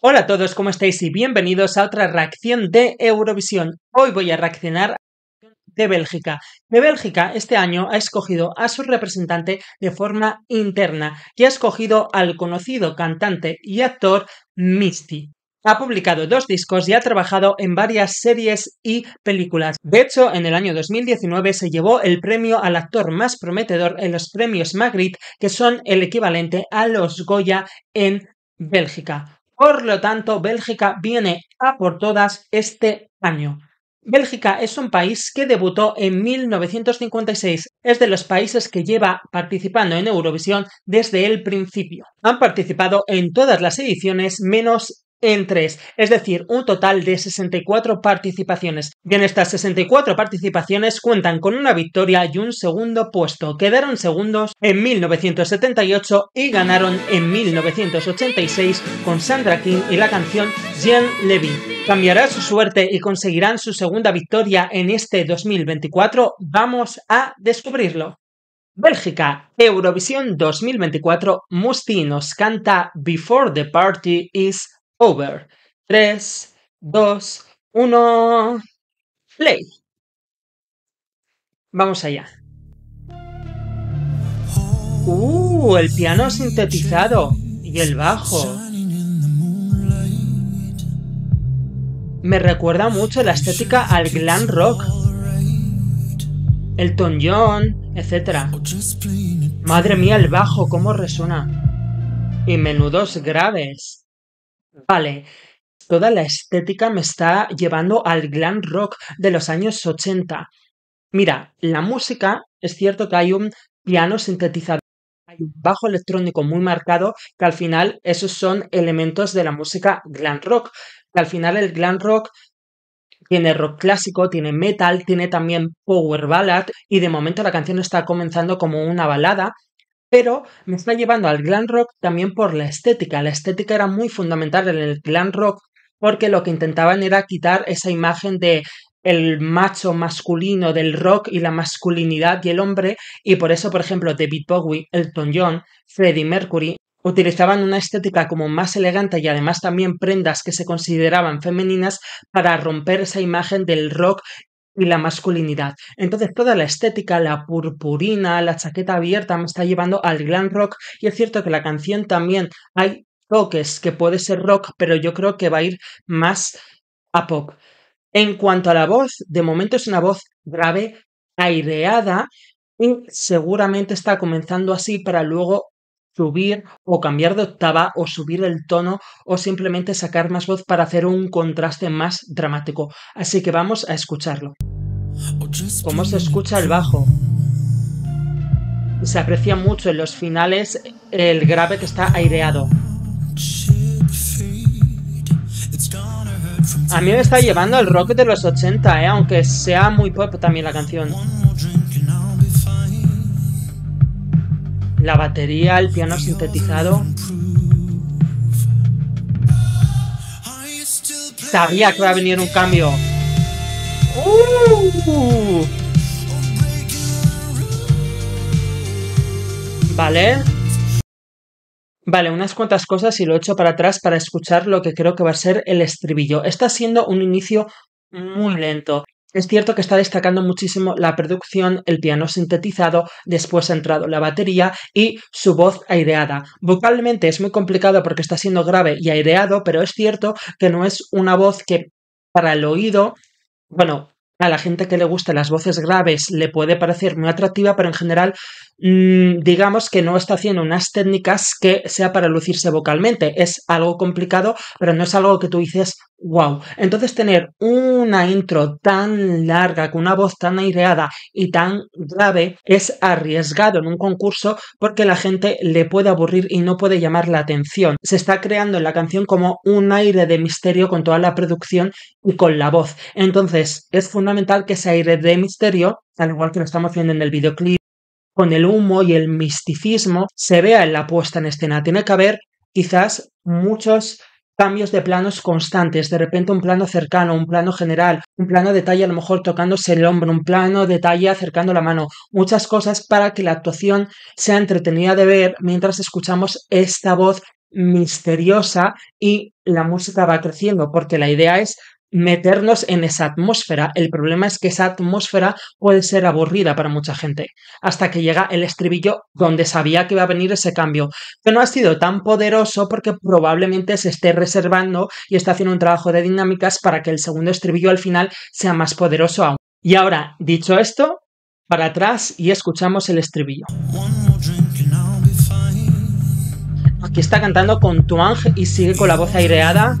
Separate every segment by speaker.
Speaker 1: Hola a todos, ¿cómo estáis? Y bienvenidos a otra reacción de Eurovisión. Hoy voy a reaccionar de Bélgica. De Bélgica este año ha escogido a su representante de forma interna y ha escogido al conocido cantante y actor Misty. Ha publicado dos discos y ha trabajado en varias series y películas. De hecho, en el año 2019 se llevó el premio al actor más prometedor en los premios Magritte, que son el equivalente a los Goya en Bélgica. Por lo tanto, Bélgica viene a por todas este año. Bélgica es un país que debutó en 1956. Es de los países que lleva participando en Eurovisión desde el principio. Han participado en todas las ediciones menos en tres, es decir, un total de 64 participaciones. Y en estas 64 participaciones cuentan con una victoria y un segundo puesto. Quedaron segundos en 1978 y ganaron en 1986 con Sandra King y la canción Jean Levy. ¿Cambiará su suerte y conseguirán su segunda victoria en este 2024? Vamos a descubrirlo. Bélgica, Eurovisión 2024, Musti nos canta Before the Party is over. 3, 2, 1, play. Vamos allá. Uh, el piano sintetizado y el bajo. Me recuerda mucho la estética al glam rock. El John, etc. Madre mía, el bajo, cómo resuena. Y menudos graves. Vale, toda la estética me está llevando al glam rock de los años 80. Mira, la música, es cierto que hay un piano sintetizado, hay un bajo electrónico muy marcado, que al final esos son elementos de la música glam rock, que al final el glam rock tiene rock clásico, tiene metal, tiene también power ballad y de momento la canción está comenzando como una balada, pero me está llevando al glam rock también por la estética. La estética era muy fundamental en el glam rock porque lo que intentaban era quitar esa imagen de el macho masculino del rock y la masculinidad y el hombre y por eso, por ejemplo, David Bowie, Elton John, Freddie Mercury utilizaban una estética como más elegante y además también prendas que se consideraban femeninas para romper esa imagen del rock y la masculinidad. Entonces toda la estética, la purpurina, la chaqueta abierta me está llevando al glam rock y es cierto que la canción también hay toques que puede ser rock, pero yo creo que va a ir más a pop. En cuanto a la voz, de momento es una voz grave, aireada y seguramente está comenzando así para luego subir o cambiar de octava o subir el tono o simplemente sacar más voz para hacer un contraste más dramático. Así que vamos a escucharlo. ¿Cómo se escucha el bajo? Se aprecia mucho en los finales el grave que está aireado. A mí me está llevando el rock de los 80, ¿eh? aunque sea muy pop también la canción la batería, el piano sintetizado. Sabía que iba a venir un cambio. Uh. Vale. Vale, unas cuantas cosas y lo echo para atrás para escuchar lo que creo que va a ser el estribillo. Está siendo un inicio muy lento. Es cierto que está destacando muchísimo la producción, el piano sintetizado, después ha entrado la batería y su voz aireada. Vocalmente es muy complicado porque está siendo grave y aireado, pero es cierto que no es una voz que para el oído, bueno, a la gente que le gusta las voces graves le puede parecer muy atractiva, pero en general mm, digamos que no está haciendo unas técnicas que sea para lucirse vocalmente. Es algo complicado, pero no es algo que tú dices, Wow. Entonces tener una intro tan larga, con una voz tan aireada y tan grave, es arriesgado en un concurso porque la gente le puede aburrir y no puede llamar la atención. Se está creando en la canción como un aire de misterio con toda la producción y con la voz. Entonces es fundamental que ese aire de misterio, al igual que lo estamos viendo en el videoclip, con el humo y el misticismo, se vea en la puesta en escena. Tiene que haber quizás muchos cambios de planos constantes, de repente un plano cercano, un plano general, un plano detalle a lo mejor tocándose el hombro, un plano detalle acercando la mano, muchas cosas para que la actuación sea entretenida de ver mientras escuchamos esta voz misteriosa y la música va creciendo, porque la idea es meternos en esa atmósfera. El problema es que esa atmósfera puede ser aburrida para mucha gente, hasta que llega el estribillo donde sabía que iba a venir ese cambio, pero no ha sido tan poderoso porque probablemente se esté reservando y está haciendo un trabajo de dinámicas para que el segundo estribillo al final sea más poderoso aún. Y ahora, dicho esto, para atrás y escuchamos el estribillo. Aquí está cantando con Tuang y sigue con la voz aireada.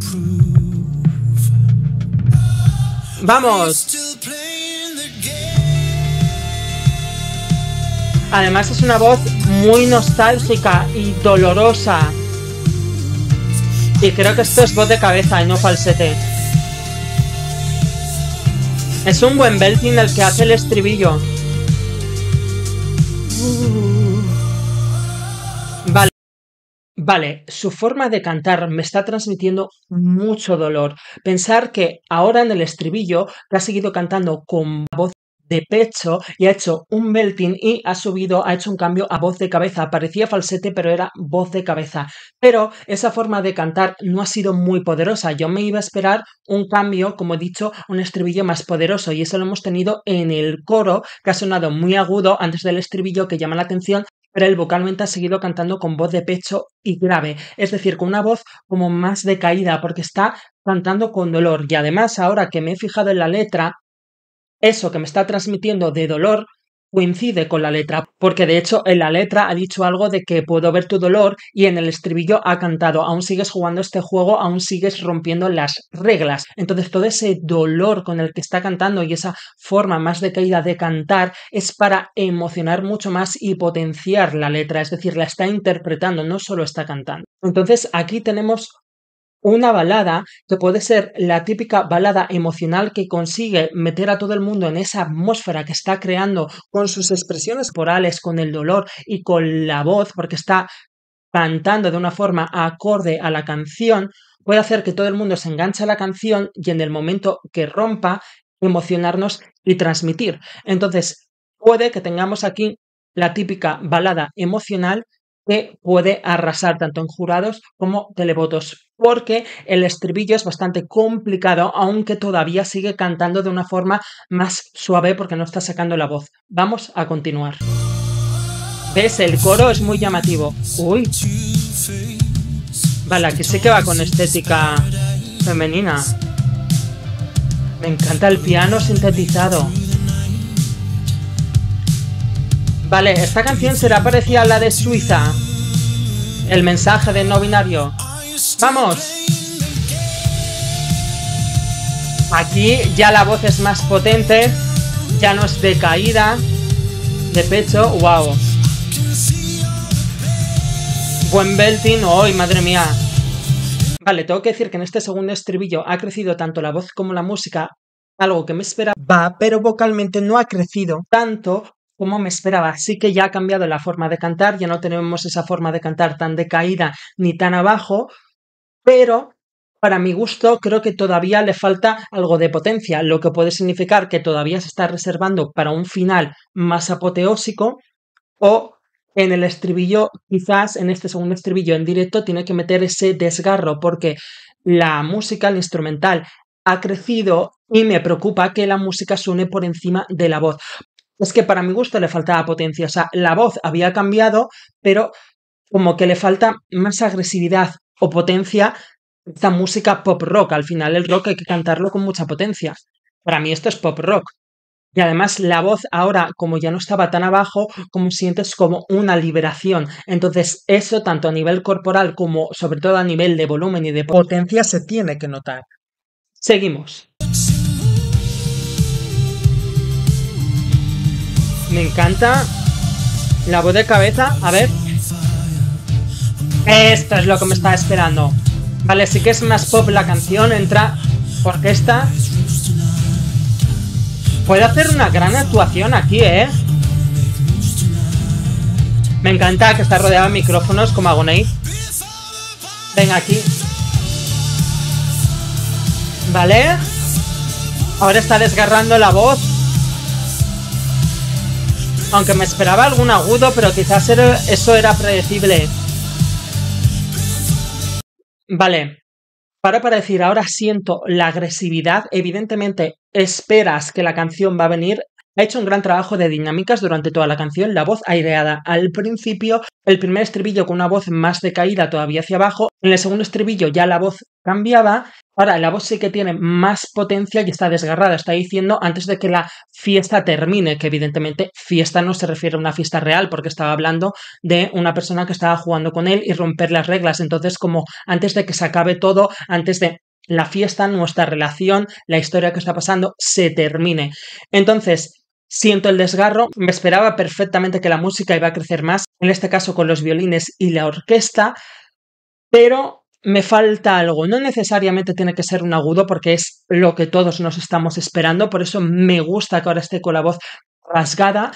Speaker 1: ¡Vamos! Además es una voz muy nostálgica y dolorosa. Y creo que esto es voz de cabeza y no falsete. Es un buen belting el que hace el estribillo. Vale, su forma de cantar me está transmitiendo mucho dolor. Pensar que ahora en el estribillo que ha seguido cantando con voz de pecho y ha hecho un melting y ha subido, ha hecho un cambio a voz de cabeza. Parecía falsete, pero era voz de cabeza. Pero esa forma de cantar no ha sido muy poderosa. Yo me iba a esperar un cambio, como he dicho, un estribillo más poderoso y eso lo hemos tenido en el coro que ha sonado muy agudo antes del estribillo que llama la atención pero él vocalmente ha seguido cantando con voz de pecho y grave, es decir, con una voz como más decaída, porque está cantando con dolor. Y además, ahora que me he fijado en la letra, eso que me está transmitiendo de dolor coincide con la letra, porque de hecho en la letra ha dicho algo de que puedo ver tu dolor y en el estribillo ha cantado, aún sigues jugando este juego, aún sigues rompiendo las reglas. Entonces todo ese dolor con el que está cantando y esa forma más de caída de cantar es para emocionar mucho más y potenciar la letra, es decir, la está interpretando, no solo está cantando. Entonces aquí tenemos una balada que puede ser la típica balada emocional que consigue meter a todo el mundo en esa atmósfera que está creando con sus expresiones corales, con el dolor y con la voz, porque está cantando de una forma acorde a la canción, puede hacer que todo el mundo se enganche a la canción y en el momento que rompa, emocionarnos y transmitir. Entonces, puede que tengamos aquí la típica balada emocional que puede arrasar tanto en jurados como televotos, porque el estribillo es bastante complicado, aunque todavía sigue cantando de una forma más suave porque no está sacando la voz. Vamos a continuar. ¿Ves? El coro es muy llamativo. Uy. Vale, aquí sé que va con estética femenina. Me encanta el piano sintetizado. Vale, esta canción será parecida a la de Suiza. El mensaje de no binario. ¡Vamos! Aquí ya la voz es más potente, ya no es de caída, de pecho, wow. Buen belting, hoy, madre mía. Vale, tengo que decir que en este segundo estribillo ha crecido tanto la voz como la música, algo que me esperaba, pero vocalmente no ha crecido tanto como me esperaba. Sí que ya ha cambiado la forma de cantar, ya no tenemos esa forma de cantar tan decaída ni tan abajo, pero para mi gusto creo que todavía le falta algo de potencia, lo que puede significar que todavía se está reservando para un final más apoteósico o en el estribillo, quizás en este segundo estribillo en directo, tiene que meter ese desgarro porque la música, el instrumental, ha crecido y me preocupa que la música suene por encima de la voz es que para mi gusto le faltaba potencia. O sea, la voz había cambiado, pero como que le falta más agresividad o potencia esta música pop rock. Al final el rock hay que cantarlo con mucha potencia. Para mí esto es pop rock. Y además la voz ahora, como ya no estaba tan abajo, como sientes como una liberación. Entonces eso, tanto a nivel corporal como sobre todo a nivel de volumen y de potencia, se tiene que notar. Seguimos. Me encanta. La voz de cabeza. A ver. Esto es lo que me estaba esperando. Vale, sí que es más pop la canción. Entra porque orquesta. Puede hacer una gran actuación aquí, ¿eh? Me encanta que está rodeado de micrófonos como Agonei. Venga aquí. Vale. Ahora está desgarrando la voz aunque me esperaba algún agudo, pero quizás eso era predecible. Vale, para decir, ahora siento la agresividad, evidentemente esperas que la canción va a venir. Ha hecho un gran trabajo de dinámicas durante toda la canción, la voz aireada al principio, el primer estribillo con una voz más decaída todavía hacia abajo, en el segundo estribillo ya la voz cambiaba Ahora, la voz sí que tiene más potencia y está desgarrada. Está diciendo antes de que la fiesta termine, que evidentemente fiesta no se refiere a una fiesta real, porque estaba hablando de una persona que estaba jugando con él y romper las reglas. Entonces, como antes de que se acabe todo, antes de la fiesta, nuestra relación, la historia que está pasando, se termine. Entonces, Siento el desgarro, me esperaba perfectamente que la música iba a crecer más, en este caso con los violines y la orquesta, pero me falta algo. No necesariamente tiene que ser un agudo porque es lo que todos nos estamos esperando, por eso me gusta que ahora esté con la voz rasgada.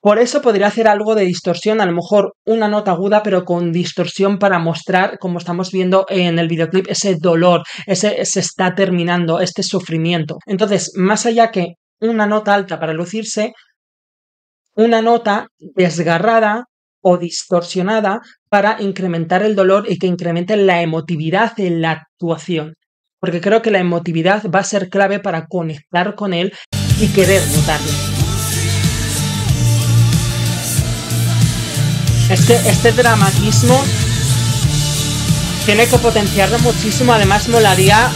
Speaker 1: Por eso podría hacer algo de distorsión, a lo mejor una nota aguda, pero con distorsión para mostrar, como estamos viendo en el videoclip, ese dolor, ese se está terminando, este sufrimiento. Entonces, más allá que una nota alta para lucirse, una nota desgarrada o distorsionada para incrementar el dolor y que incremente la emotividad en la actuación. Porque creo que la emotividad va a ser clave para conectar con él y querer notarlo. Este, este dramatismo tiene que potenciarlo muchísimo. Además, me haría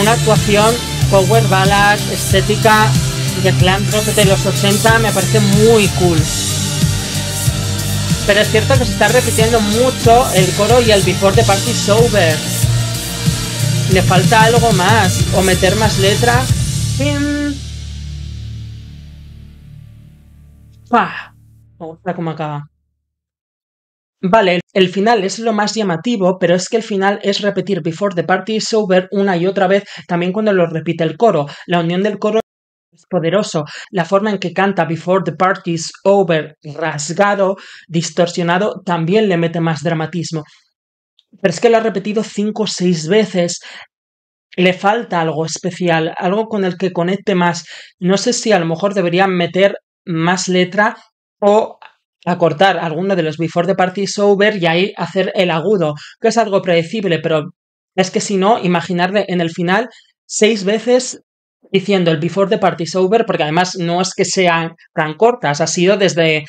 Speaker 1: una actuación power ballad, estética de Clan de los 80. Me parece muy cool pero es cierto que se está repitiendo mucho el coro y el before the party sober. over. Le falta algo más, o meter más letra. ¡Pah! Me gusta acaba. Vale, el final es lo más llamativo, pero es que el final es repetir Before the Party is Over una y otra vez, también cuando lo repite el coro. La unión del coro poderoso. La forma en que canta Before the party is Over, rasgado, distorsionado, también le mete más dramatismo. Pero es que lo ha repetido cinco o seis veces. Le falta algo especial, algo con el que conecte más. No sé si a lo mejor deberían meter más letra o acortar alguna de los Before the is Over y ahí hacer el agudo, que es algo predecible, pero es que si no, imaginarle en el final seis veces diciendo el before the party is over, porque además no es que sean tan cortas, ha sido desde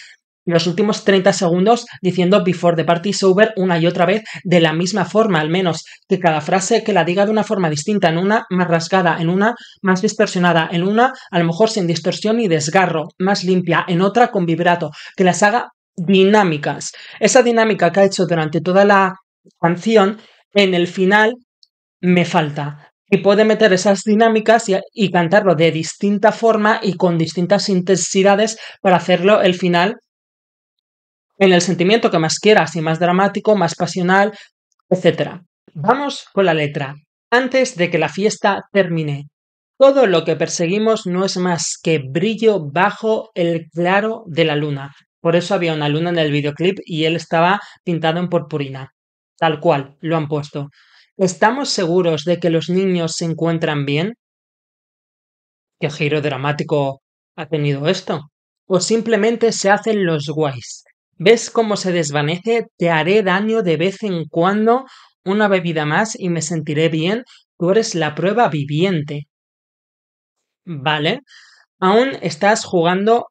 Speaker 1: los últimos 30 segundos diciendo before the party is over una y otra vez, de la misma forma, al menos, que cada frase que la diga de una forma distinta, en una más rasgada, en una más dispersionada, en una a lo mejor sin distorsión y desgarro, más limpia, en otra con vibrato, que las haga dinámicas. Esa dinámica que ha hecho durante toda la canción, en el final me falta y puede meter esas dinámicas y, cantarlo de distinta forma y con distintas intensidades para hacerlo el final en el sentimiento que más quieras y más dramático, más pasional, etc. Vamos con la letra. Antes de que la fiesta termine, todo lo que perseguimos no es más que brillo bajo el claro de la luna. Por eso había una luna en el videoclip y él estaba pintado en purpurina. Tal cual, lo han puesto. ¿Estamos seguros de que los niños se encuentran bien? ¿Qué giro dramático ha tenido esto? ¿O simplemente se hacen los guays? ¿Ves cómo se desvanece? Te haré daño de vez en cuando una bebida más y me sentiré bien. Tú eres la prueba viviente. Vale, aún estás jugando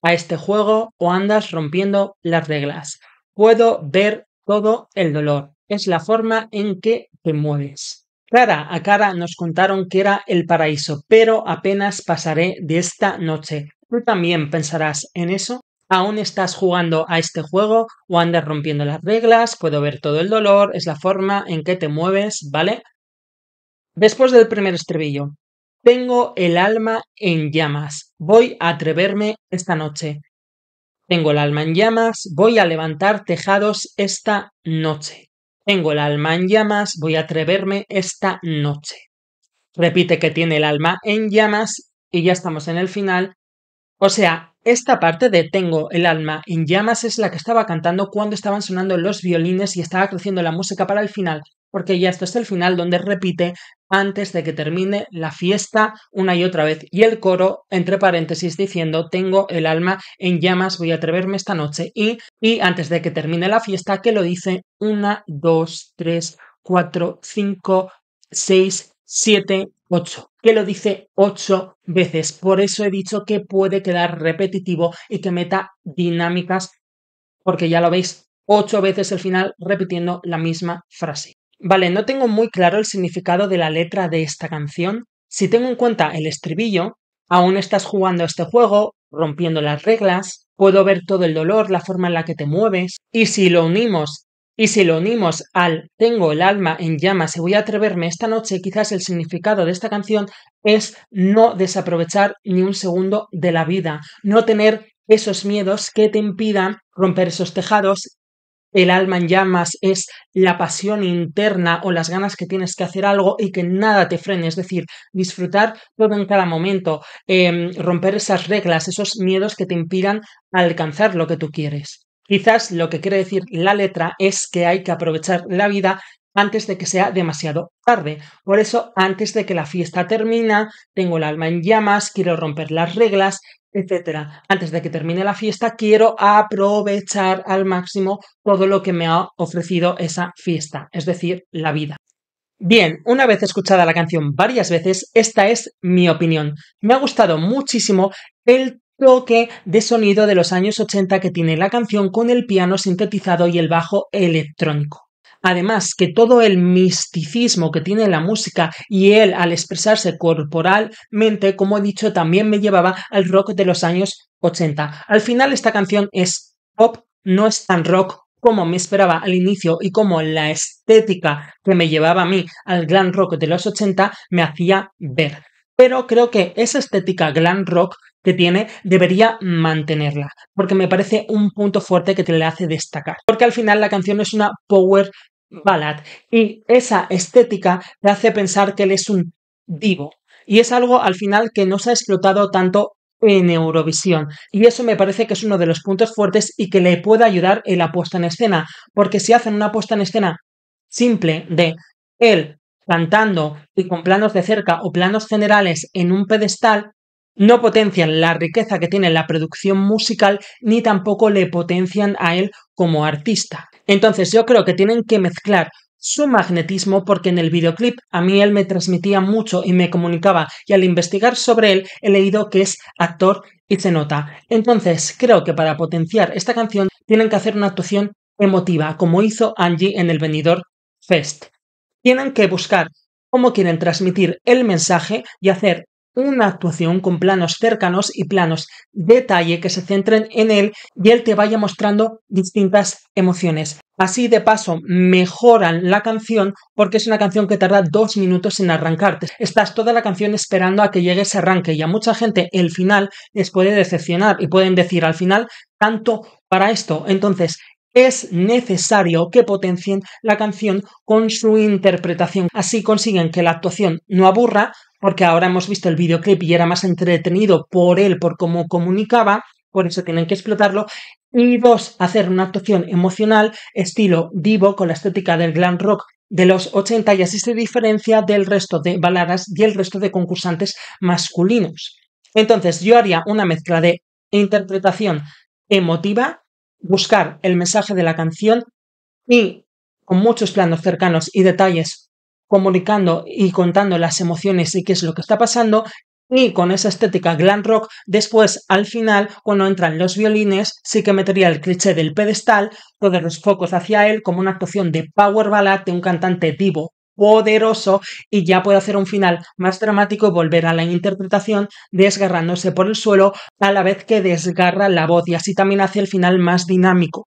Speaker 1: a este juego o andas rompiendo las reglas. Puedo ver todo el dolor es la forma en que te mueves. Cara a cara nos contaron que era el paraíso, pero apenas pasaré de esta noche. ¿Tú también pensarás en eso? ¿Aún estás jugando a este juego o andas rompiendo las reglas? Puedo ver todo el dolor, es la forma en que te mueves, ¿vale? Después del primer estribillo, tengo el alma en llamas, voy a atreverme esta noche. Tengo el alma en llamas, voy a levantar tejados esta noche. Tengo el alma en llamas, voy a atreverme esta noche. Repite que tiene el alma en llamas y ya estamos en el final. O sea, esta parte de Tengo el alma en llamas es la que estaba cantando cuando estaban sonando los violines y estaba creciendo la música para el final porque ya esto es el final donde repite antes de que termine la fiesta una y otra vez. Y el coro, entre paréntesis, diciendo, tengo el alma en llamas, voy a atreverme esta noche. Y, y antes de que termine la fiesta, que lo dice una, dos, tres, cuatro, cinco, seis, siete, ocho. Que lo dice ocho veces. Por eso he dicho que puede quedar repetitivo y que meta dinámicas, porque ya lo veis, ocho veces el final repitiendo la misma frase. Vale, no tengo muy claro el significado de la letra de esta canción. Si tengo en cuenta el estribillo, aún estás jugando este juego, rompiendo las reglas, puedo ver todo el dolor, la forma en la que te mueves, y si lo unimos y si lo unimos al tengo el alma en llamas y voy a atreverme esta noche, quizás el significado de esta canción es no desaprovechar ni un segundo de la vida, no tener esos miedos que te impidan romper esos tejados, el alma en llamas es la pasión interna o las ganas que tienes que hacer algo y que nada te frene, es decir, disfrutar todo en cada momento, em, romper esas reglas, esos miedos que te impidan alcanzar lo que tú quieres. Quizás lo que quiere decir la letra es que hay que aprovechar la vida antes de que sea demasiado tarde. Por eso, antes de que la fiesta termina, tengo el alma en llamas, quiero romper las reglas, etcétera. Antes de que termine la fiesta, quiero aprovechar al máximo todo lo que me ha ofrecido esa fiesta, es decir, la vida. Bien, una vez escuchada la canción varias veces, esta es mi opinión. Me ha gustado muchísimo el toque de sonido de los años 80 que tiene la canción con el piano sintetizado y el bajo electrónico. Además, que todo el misticismo que tiene la música y él al expresarse corporalmente, como he dicho, también me llevaba al rock de los años 80. Al final esta canción es pop, no es tan rock como me esperaba al inicio y como la estética que me llevaba a mí al glam rock de los 80 me hacía ver. Pero creo que esa estética glam rock que tiene debería mantenerla, porque me parece un punto fuerte que te le hace destacar. Porque al final la canción es una power Balad. Y esa estética le hace pensar que él es un divo. Y es algo al final que no se ha explotado tanto en Eurovisión. Y eso me parece que es uno de los puntos fuertes y que le puede ayudar en la puesta en escena. Porque si hacen una puesta en escena simple de él cantando y con planos de cerca o planos generales en un pedestal, no potencian la riqueza que tiene la producción musical ni tampoco le potencian a él como artista. Entonces yo creo que tienen que mezclar su magnetismo porque en el videoclip a mí él me transmitía mucho y me comunicaba y al investigar sobre él he leído que es actor y se nota. Entonces creo que para potenciar esta canción tienen que hacer una actuación emotiva como hizo Angie en el Venidor Fest. Tienen que buscar cómo quieren transmitir el mensaje y hacer una actuación con planos cercanos y planos detalle que se centren en él y él te vaya mostrando distintas emociones. Así de paso mejoran la canción porque es una canción que tarda dos minutos en arrancarte. Estás toda la canción esperando a que llegue ese arranque y a mucha gente el final les puede decepcionar y pueden decir al final tanto para esto. Entonces es necesario que potencien la canción con su interpretación. Así consiguen que la actuación no aburra, porque ahora hemos visto el videoclip y era más entretenido por él, por cómo comunicaba, por eso tienen que explotarlo. Y dos, hacer una actuación emocional estilo vivo, con la estética del glam rock de los 80 y así se diferencia del resto de baladas y el resto de concursantes masculinos. Entonces yo haría una mezcla de interpretación emotiva, buscar el mensaje de la canción y con muchos planos cercanos y detalles comunicando y contando las emociones y qué es lo que está pasando. Y con esa estética glam rock, después al final, cuando entran los violines, sí que metería el cliché del pedestal, todos los focos hacia él, como una actuación de power ballad de un cantante vivo, poderoso y ya puede hacer un final más dramático y volver a la interpretación desgarrándose por el suelo a la vez que desgarra la voz y así también hace el final más dinámico.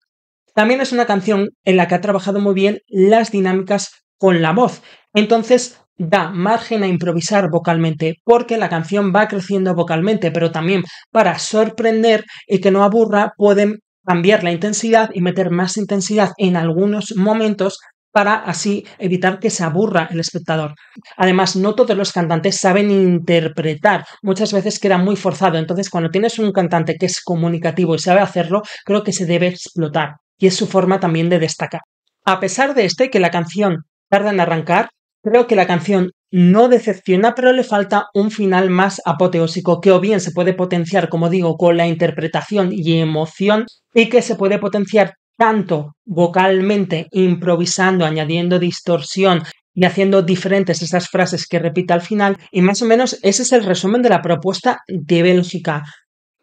Speaker 1: También es una canción en la que ha trabajado muy bien las dinámicas con la voz. Entonces da margen a improvisar vocalmente, porque la canción va creciendo vocalmente, pero también para sorprender y que no aburra, pueden cambiar la intensidad y meter más intensidad en algunos momentos para así evitar que se aburra el espectador. Además, no todos los cantantes saben interpretar, muchas veces queda muy forzado, entonces cuando tienes un cantante que es comunicativo y sabe hacerlo, creo que se debe explotar, y es su forma también de destacar. A pesar de este, que la canción tarda en arrancar, creo que la canción no decepciona, pero le falta un final más apoteósico que o bien se puede potenciar, como digo, con la interpretación y emoción y que se puede potenciar tanto vocalmente, improvisando, añadiendo distorsión y haciendo diferentes esas frases que repita al final. Y más o menos ese es el resumen de la propuesta de Bélgica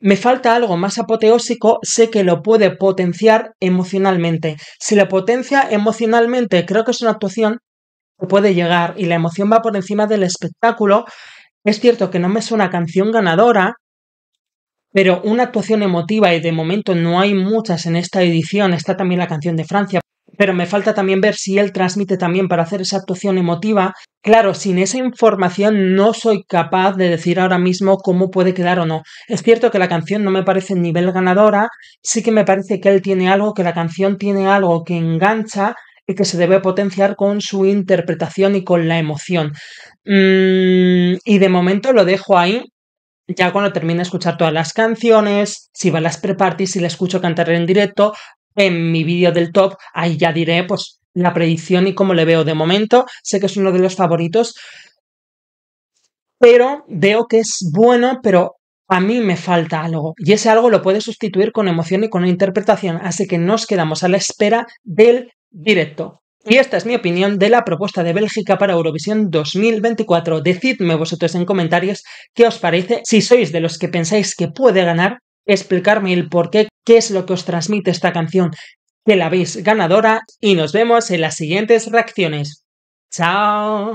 Speaker 1: me falta algo más apoteósico, sé que lo puede potenciar emocionalmente. Si lo potencia emocionalmente, creo que es una actuación que puede llegar y la emoción va por encima del espectáculo. Es cierto que no me suena canción ganadora, pero una actuación emotiva y de momento no hay muchas en esta edición, está también la canción de Francia, pero me falta también ver si él transmite también para hacer esa actuación emotiva. Claro, sin esa información no soy capaz de decir ahora mismo cómo puede quedar o no. Es cierto que la canción no me parece nivel ganadora, sí que me parece que él tiene algo, que la canción tiene algo que engancha y que se debe potenciar con su interpretación y con la emoción. Mm, y de momento lo dejo ahí, ya cuando termine de escuchar todas las canciones, si va a las pre-parties, si la escucho cantar en directo, en mi vídeo del top, ahí ya diré pues la predicción y cómo le veo de momento. Sé que es uno de los favoritos, pero veo que es bueno, pero a mí me falta algo. Y ese algo lo puede sustituir con emoción y con interpretación. Así que nos quedamos a la espera del directo. Y esta es mi opinión de la propuesta de Bélgica para Eurovisión 2024. Decidme vosotros en comentarios qué os parece, si sois de los que pensáis que puede ganar, explicarme el por qué qué es lo que os transmite esta canción, que la veis ganadora y nos vemos en las siguientes reacciones. ¡Chao!